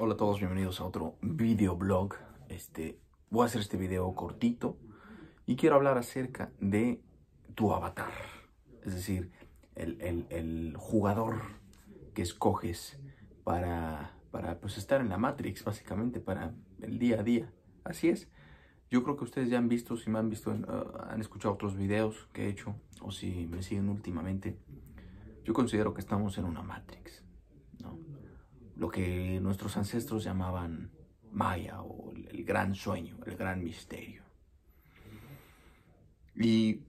Hola a todos, bienvenidos a otro videoblog. Este, voy a hacer este video cortito y quiero hablar acerca de tu avatar, es decir, el, jugador que escoges para, pues, estar en la Matrix, básicamente, para el día a día. Así es. Yo creo que ustedes ya han visto, si me han visto, ah, han escuchado otros videos que he hecho o si me siguen últimamente. Yo considero que estamos en una Matrix lo que nuestros ancestros llamaban Maya o el gran sueño, el gran misterio. Y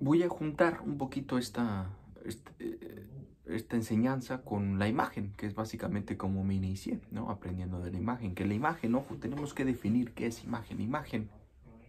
voy a juntar un poquito esta, este, eh, esta, enseñanza con la imagen, que es básicamente como me inicié, Aprendiendo de la imagen, que la imagen, ojo, tenemos que definir qué es imagen. Imagen,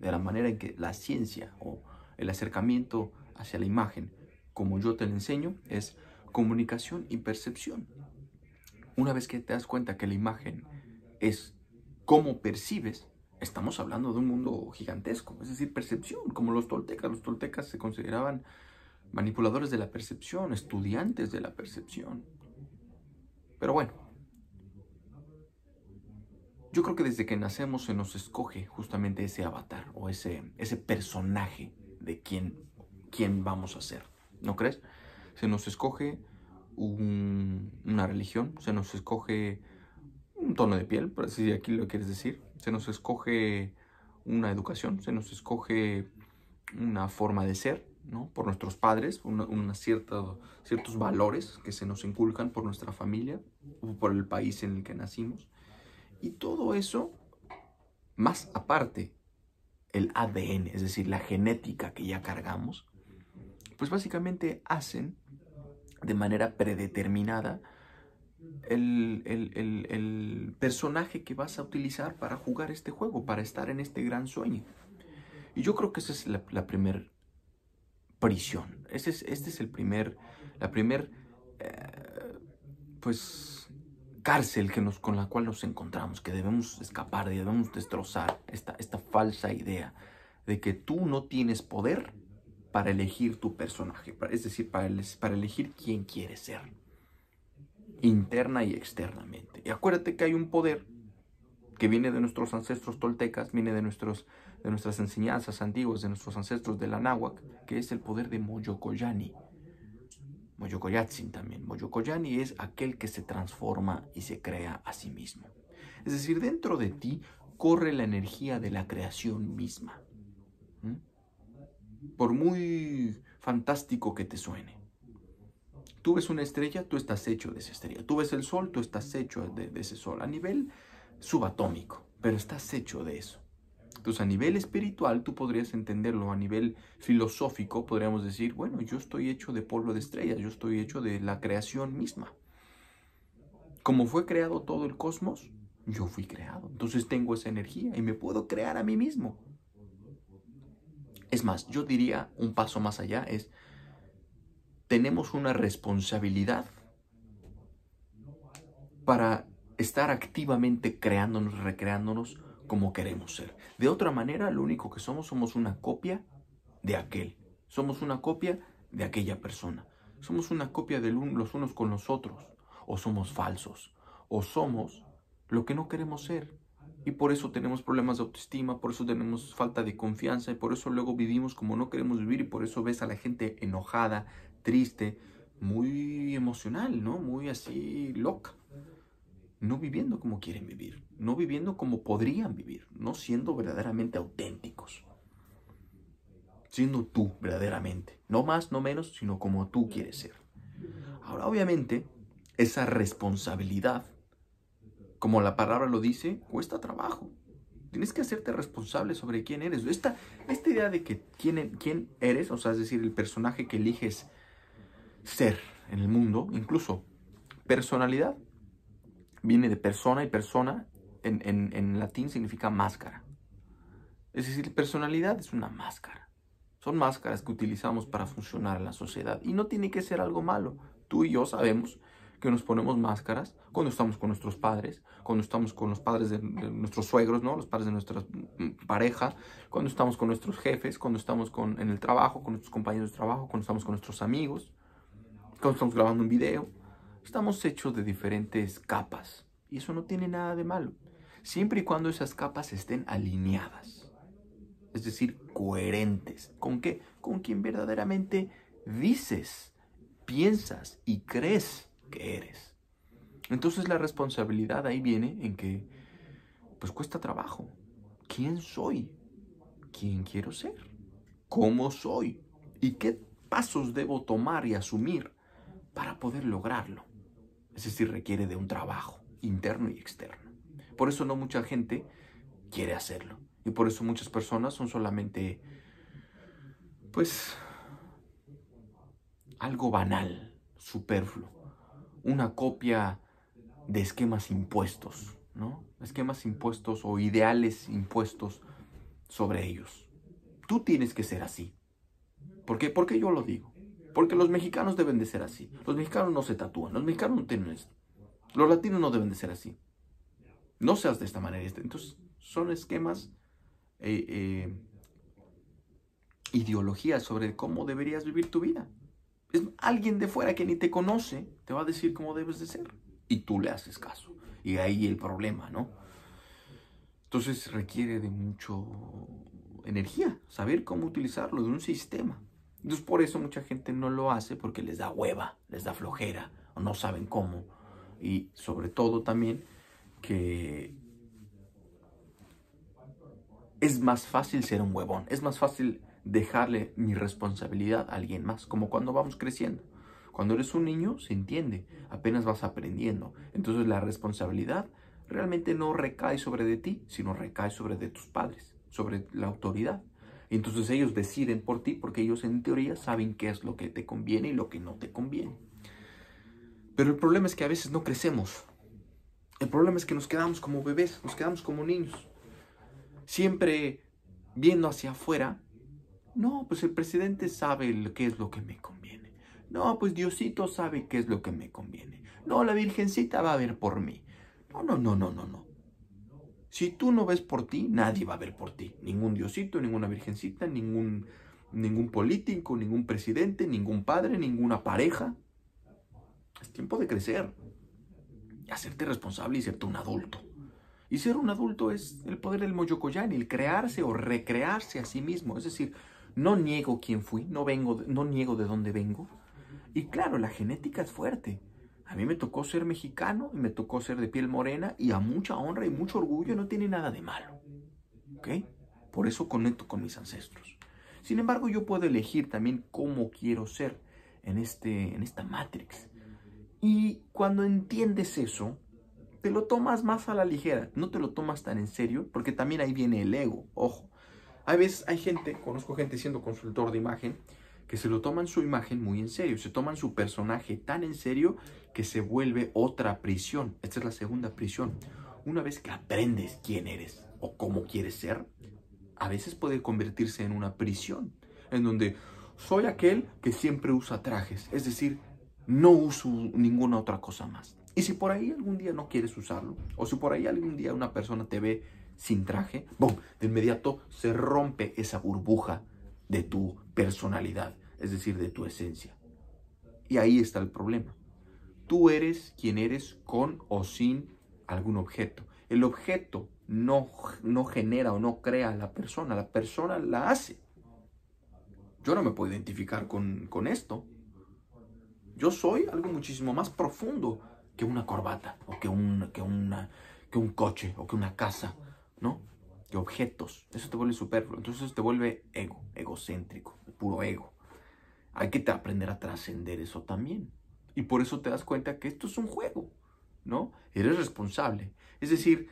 de la manera en que la ciencia o el acercamiento hacia la imagen, como yo te la enseño, es comunicación y percepción una vez que te das cuenta que la imagen es cómo percibes, estamos hablando de un mundo gigantesco, es decir, percepción, como los toltecas. Los toltecas se consideraban manipuladores de la percepción, estudiantes de la percepción. Pero bueno, yo creo que desde que nacemos se nos escoge justamente ese avatar o ese, ese personaje de quién, quién vamos a ser, ¿no crees? Se nos escoge una religión, se nos escoge un tono de piel, por así aquí lo quieres decir, se nos escoge una educación, se nos escoge una forma de ser, ¿no? Por nuestros padres, una ciertos valores que se nos inculcan por nuestra familia o por el país en el que nacimos. Y todo eso, más aparte, el ADN, es decir, la genética que ya cargamos, pues básicamente hacen de manera predeterminada el, personaje que vas a utilizar para jugar este juego, para estar en este gran sueño. Y yo creo que esa es la, primera prisión. esta es, este es el primer, la primera eh, pues, cárcel que nos, con la cual nos encontramos, que debemos escapar, debemos destrozar esta falsa idea de que tú no tienes poder para elegir tu personaje, es decir, para, elegir quién quieres ser, interna y externamente. Y acuérdate que hay un poder que viene de nuestros ancestros toltecas, viene de, nuestros, de nuestras enseñanzas antiguas, de nuestros ancestros de la que es el poder de Moyocoyani, Moyocoyatzin también. Moyocoyani es aquel que se transforma y se crea a sí mismo. Es decir, dentro de ti corre la energía de la creación misma. ¿Mm? por muy fantástico que te suene. Tú ves una estrella, tú estás hecho de esa estrella. Tú ves el sol, tú estás hecho de, ese sol. A nivel subatómico, pero estás hecho de eso. Entonces, a nivel espiritual, tú podrías entenderlo. A nivel filosófico, podríamos decir, bueno, yo estoy hecho de polvo de estrellas, yo estoy hecho de la creación misma. Como fue creado todo el cosmos, yo fui creado. Entonces tengo esa energía y me puedo crear a mí mismo. Es más, yo diría un paso más allá, es, tenemos una responsabilidad para estar activamente creándonos, recreándonos como queremos ser. De otra manera, lo único que somos somos una copia de aquel. Somos una copia de aquella persona. Somos una copia de los unos con los otros. O somos falsos. O somos lo que no queremos ser. Y por eso tenemos problemas de autoestima, por eso tenemos falta de confianza y por eso luego vivimos como no queremos vivir y por eso ves a la gente enojada, triste, muy emocional, ¿no? Muy así loca. No viviendo como quieren vivir, no viviendo como podrían vivir, no siendo verdaderamente auténticos. Siendo tú verdaderamente, no más, no menos, sino como tú quieres ser. Ahora, obviamente, esa responsabilidad como la palabra lo dice, cuesta trabajo. Tienes que hacerte responsable sobre quién eres. Esta, esta idea de que quién, quién eres, o sea, es decir, el personaje que eliges ser en el mundo, incluso personalidad, viene de persona y persona en, en, latín significa máscara. Es decir, personalidad es una máscara. Son máscaras que utilizamos para funcionar en la sociedad. Y no tiene que ser algo malo. Tú y yo sabemos que nos ponemos máscaras cuando estamos con nuestros padres, cuando estamos con los padres de, nuestros suegros, ¿no? Los padres de nuestra mm, pareja, cuando estamos con nuestros jefes, cuando estamos con, en el trabajo, con nuestros compañeros de trabajo, cuando estamos con nuestros amigos, cuando estamos grabando un video. Estamos hechos de diferentes capas y eso no tiene nada de malo, siempre y cuando esas capas estén alineadas, es decir, coherentes. ¿Con qué? Con quien verdaderamente dices, piensas y crees que eres. Entonces la responsabilidad ahí viene en que, pues cuesta trabajo. ¿Quién soy? ¿Quién quiero ser? ¿Cómo soy? ¿Y qué pasos debo tomar y asumir para poder lograrlo? Es decir, requiere de un trabajo interno y externo. Por eso no mucha gente quiere hacerlo. Y por eso muchas personas son solamente, pues, algo banal, superfluo una copia de esquemas impuestos, ¿no? Esquemas impuestos o ideales impuestos sobre ellos. Tú tienes que ser así. ¿Por qué? Porque yo lo digo. Porque los mexicanos deben de ser así. Los mexicanos no se tatúan. Los mexicanos no tienen esto. Los latinos no deben de ser así. No seas de esta manera. Entonces, son esquemas, eh, eh, ideologías sobre cómo deberías vivir tu vida. Es alguien de fuera que ni te conoce, te va a decir cómo debes de ser. Y tú le haces caso. Y ahí el problema, ¿no? Entonces requiere de mucho energía, saber cómo utilizarlo, de un sistema. Entonces por eso mucha gente no lo hace porque les da hueva, les da flojera, o no saben cómo. Y sobre todo también que es más fácil ser un huevón, es más fácil dejarle mi responsabilidad a alguien más, como cuando vamos creciendo. Cuando eres un niño, se entiende, apenas vas aprendiendo. Entonces la responsabilidad realmente no recae sobre de ti, sino recae sobre de tus padres, sobre la autoridad. Entonces ellos deciden por ti porque ellos en teoría saben qué es lo que te conviene y lo que no te conviene. Pero el problema es que a veces no crecemos. El problema es que nos quedamos como bebés, nos quedamos como niños. Siempre viendo hacia afuera no, pues el presidente sabe qué es lo que me conviene. No, pues Diosito sabe qué es lo que me conviene. No, la Virgencita va a ver por mí. No, no, no, no, no, no. Si tú no ves por ti, nadie va a ver por ti. Ningún Diosito, ninguna Virgencita, ningún, ningún político, ningún presidente, ningún padre, ninguna pareja. Es tiempo de crecer, hacerte responsable y serte un adulto. Y ser un adulto es el poder del Moyokoyan, el crearse o recrearse a sí mismo. Es decir, no niego quién fui, no, vengo, no niego de dónde vengo. Y claro, la genética es fuerte. A mí me tocó ser mexicano y me tocó ser de piel morena y a mucha honra y mucho orgullo no tiene nada de malo. ¿Ok? Por eso conecto con mis ancestros. Sin embargo, yo puedo elegir también cómo quiero ser en, este, en esta Matrix. Y cuando entiendes eso, te lo tomas más a la ligera, no te lo tomas tan en serio, porque también ahí viene el ego, ojo a veces hay gente, conozco gente siendo consultor de imagen, que se lo toman su imagen muy en serio, se toman su personaje tan en serio que se vuelve otra prisión. Esta es la segunda prisión. Una vez que aprendes quién eres o cómo quieres ser, a veces puede convertirse en una prisión, en donde soy aquel que siempre usa trajes, es decir, no uso ninguna otra cosa más. Y si por ahí algún día no quieres usarlo, o si por ahí algún día una persona te ve sin traje, ¡boom! De inmediato se rompe esa burbuja de tu personalidad, es decir, de tu esencia. Y ahí está el problema. Tú eres quien eres con o sin algún objeto. El objeto no, no genera o no crea a la persona, la persona la hace. Yo no me puedo identificar con, esto. Yo soy algo muchísimo más profundo que una corbata o que, que un coche o que una casa objetos. Eso te vuelve superfluo. Entonces eso te vuelve ego, egocéntrico, puro ego. Hay que aprender a trascender eso también. Y por eso te das cuenta que esto es un juego, ¿no? Eres responsable. Es decir,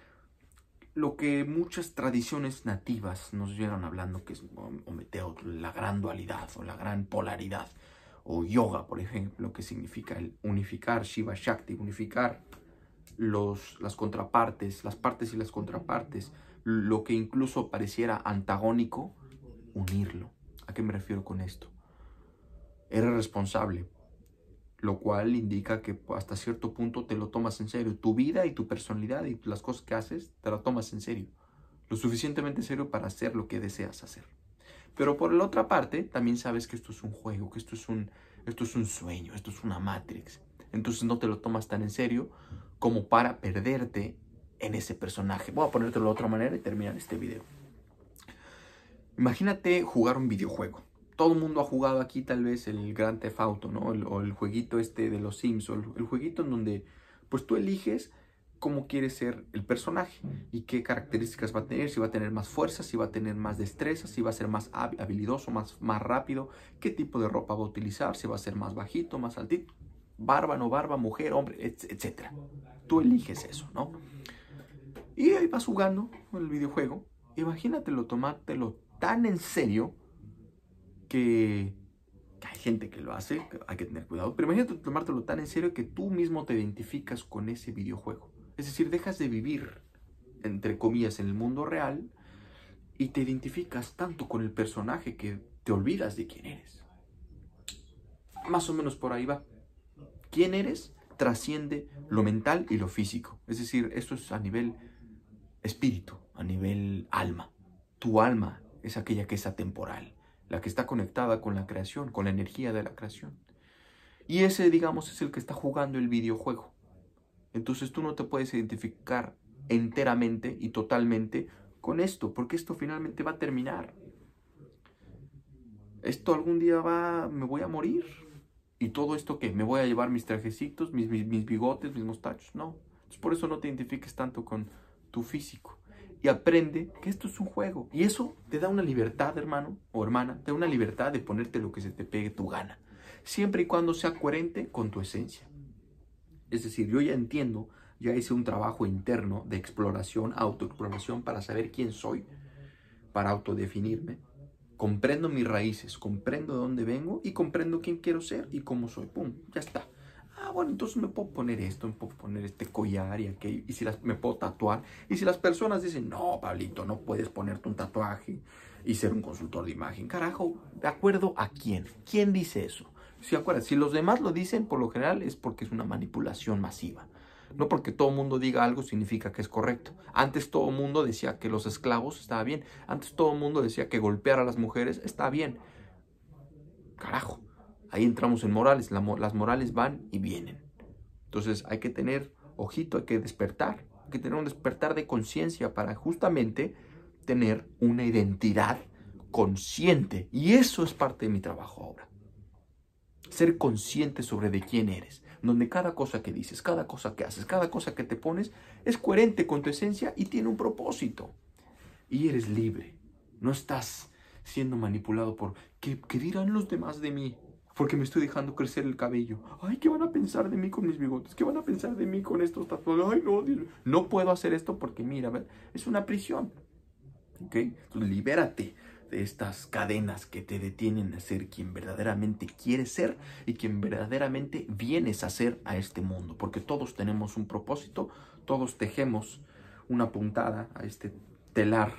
lo que muchas tradiciones nativas nos vieron hablando que es meteo, la gran dualidad o la gran polaridad, o yoga, por ejemplo, que significa el unificar, Shiva Shakti, unificar los, las contrapartes, las partes y las contrapartes lo que incluso pareciera antagónico, unirlo. ¿A qué me refiero con esto? Eres responsable, lo cual indica que hasta cierto punto te lo tomas en serio. Tu vida y tu personalidad y las cosas que haces, te lo tomas en serio. Lo suficientemente serio para hacer lo que deseas hacer. Pero por la otra parte, también sabes que esto es un juego, que esto es un, esto es un sueño, esto es una Matrix. Entonces no te lo tomas tan en serio como para perderte en ese personaje. Voy a ponértelo de otra manera y terminar este video. Imagínate jugar un videojuego. Todo el mundo ha jugado aquí tal vez el Gran Tefauto, ¿no? o el jueguito este de los Sims, o el, jueguito en donde pues tú eliges cómo quieres ser el personaje y qué características va a tener, si va a tener más fuerza, si va a tener más destreza, si va a ser más habilidoso, más, más rápido, qué tipo de ropa va a utilizar, si va a ser más bajito, más altito, barba, no barba, mujer, hombre, etcétera Tú eliges eso, ¿no? Y ahí vas jugando el videojuego. Imagínatelo, tomártelo tan en serio que, hay gente que lo hace, hay que tener cuidado. Pero imagínate tomártelo tan en serio que tú mismo te identificas con ese videojuego. Es decir, dejas de vivir, entre comillas, en el mundo real y te identificas tanto con el personaje que te olvidas de quién eres. Más o menos por ahí va. ¿Quién eres? Trasciende lo mental y lo físico. Es decir, esto es a nivel espíritu, a nivel alma. Tu alma es aquella que es atemporal, la que está conectada con la creación, con la energía de la creación. Y ese, digamos, es el que está jugando el videojuego. Entonces tú no te puedes identificar enteramente y totalmente con esto, porque esto finalmente va a terminar. Esto algún día va, me voy a morir. ¿Y todo esto qué? ¿Me voy a llevar mis trajecitos, mis, mis, bigotes, mis mostachos? No. por eso no te identifiques tanto con, tu físico. Y aprende que esto es un juego. Y eso te da una libertad, hermano o hermana, te da una libertad de ponerte lo que se te pegue tu gana. Siempre y cuando sea coherente con tu esencia. Es decir, yo ya entiendo, ya hice un trabajo interno de exploración, autoexploración para saber quién soy, para autodefinirme. Comprendo mis raíces, comprendo de dónde vengo y comprendo quién quiero ser y cómo soy. ¡Pum! Ya está ah, bueno, entonces me puedo poner esto, me puedo poner este collar y aquello, y si me puedo tatuar. Y si las personas dicen, no, Pablito, no puedes ponerte un tatuaje y ser un consultor de imagen, carajo, ¿de acuerdo a quién? ¿Quién dice eso? Si, si los demás lo dicen, por lo general es porque es una manipulación masiva. No porque todo mundo diga algo significa que es correcto. Antes todo mundo decía que los esclavos estaba bien. Antes todo mundo decía que golpear a las mujeres está bien. Carajo ahí entramos en morales. las morales van y vienen. Entonces hay que tener ojito, hay que despertar. Hay que tener un despertar de conciencia para justamente tener una identidad consciente. Y eso es parte de mi trabajo ahora. Ser consciente sobre de quién eres. Donde cada cosa que dices, cada cosa que haces, cada cosa que te pones es coherente con tu esencia y tiene un propósito. Y eres libre. No estás siendo manipulado por qué, qué dirán los demás de mí porque me estoy dejando crecer el cabello. Ay, ¿qué van a pensar de mí con mis bigotes? ¿Qué van a pensar de mí con estos tatuajes? Ay, no, no puedo hacer esto porque mira, es una prisión. Entonces, libérate de estas cadenas que te detienen a ser quien verdaderamente quieres ser y quien verdaderamente vienes a ser a este mundo. Porque todos tenemos un propósito, todos tejemos una puntada a este telar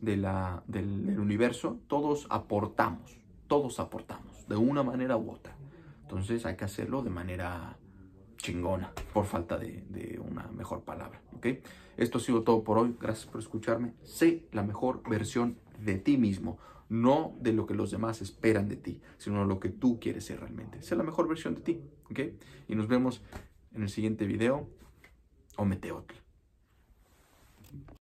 del universo, todos aportamos todos aportamos, de una manera u otra. Entonces hay que hacerlo de manera chingona, por falta de, una mejor palabra. ¿okay? Esto ha sido todo por hoy. Gracias por escucharme. Sé la mejor versión de ti mismo, no de lo que los demás esperan de ti, sino lo que tú quieres ser realmente. Sé la mejor versión de ti. ¿okay? Y nos vemos en el siguiente video. O otro.